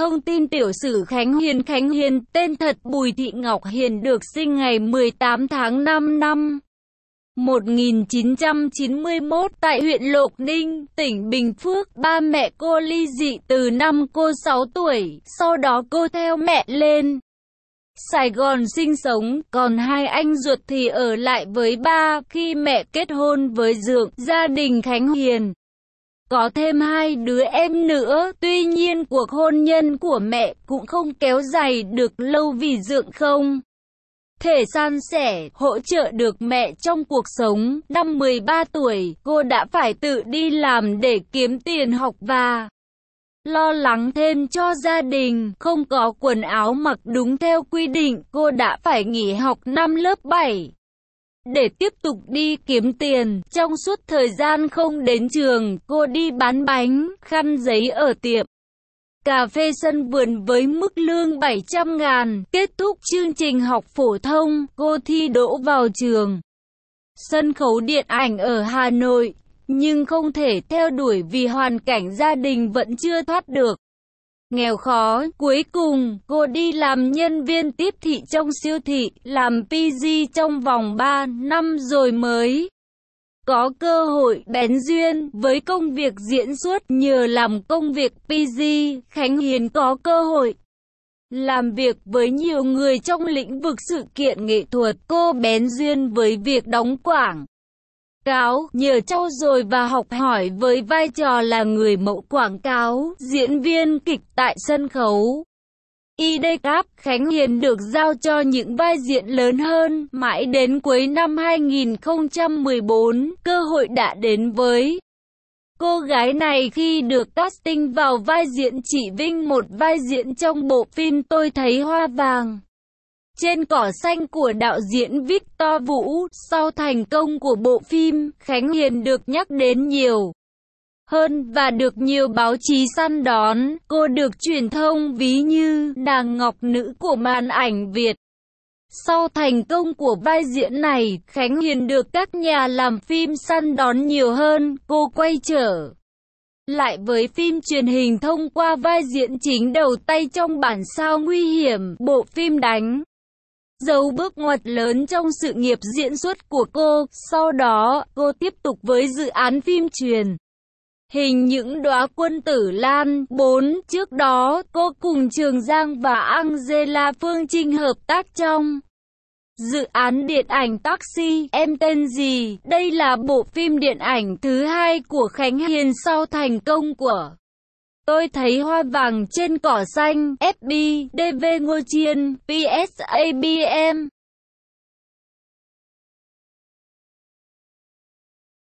Thông tin tiểu sử Khánh Hiền Khánh Hiền, tên thật Bùi Thị Ngọc Hiền được sinh ngày 18 tháng 5 năm 1991 tại huyện Lộc Ninh, tỉnh Bình Phước. Ba mẹ cô ly dị từ năm cô 6 tuổi, sau đó cô theo mẹ lên Sài Gòn sinh sống, còn hai anh ruột thì ở lại với ba. Khi mẹ kết hôn với Dượng, gia đình Khánh Hiền có thêm hai đứa em nữa. Tuy nhiên cuộc hôn nhân của mẹ cũng không kéo dài được lâu vì dượng không. Thể san sẻ, hỗ trợ được mẹ trong cuộc sống. Năm 13 tuổi, cô đã phải tự đi làm để kiếm tiền học và lo lắng thêm cho gia đình, không có quần áo mặc đúng theo quy định, cô đã phải nghỉ học năm lớp 7. Để tiếp tục đi kiếm tiền, trong suốt thời gian không đến trường, cô đi bán bánh, khăn giấy ở tiệm. Cà phê sân vườn với mức lương 700 ngàn, kết thúc chương trình học phổ thông, cô thi đỗ vào trường. Sân khấu điện ảnh ở Hà Nội, nhưng không thể theo đuổi vì hoàn cảnh gia đình vẫn chưa thoát được nghèo khó. Cuối cùng, cô đi làm nhân viên tiếp thị trong siêu thị, làm PG trong vòng 3 năm rồi mới có cơ hội bén duyên với công việc diễn xuất nhờ làm công việc PG, Khánh Hiền có cơ hội làm việc với nhiều người trong lĩnh vực sự kiện nghệ thuật. Cô bén duyên với việc đóng quảng cáo, nhờ trau dồi và học hỏi với vai trò là người mẫu quảng cáo, diễn viên kịch tại sân khấu. ID Cáp Khánh Hiền được giao cho những vai diễn lớn hơn, mãi đến cuối năm 2014, cơ hội đã đến với cô gái này khi được casting vào vai diễn chị Vinh một vai diễn trong bộ phim Tôi Thấy Hoa Vàng trên cỏ xanh của đạo diễn Victor Vũ. Sau thành công của bộ phim, Khánh Hiền được nhắc đến nhiều hơn và được nhiều báo chí săn đón. Cô được truyền thông ví như nàng ngọc nữ của màn ảnh Việt. Sau thành công của vai diễn này, Khánh Hiền được các nhà làm phim săn đón nhiều hơn, cô quay trở lại với phim truyền hình thông qua vai diễn chính đầu tay trong bản sao nguy hiểm, bộ phim đánh dấu bước ngoặt lớn trong sự nghiệp diễn xuất của cô. Sau đó, cô tiếp tục với dự án phim truyền hình những đóa quân tử lan 4. Trước đó, cô cùng Trường Giang và Angela Phương Trinh hợp tác trong dự án điện ảnh Taxi, Em tên gì? Đây là bộ phim điện ảnh thứ hai của Khánh Hiền sau thành công của Tôi thấy hoa vàng trên cỏ xanh, FB, DV Ngô Chiên, PSABM.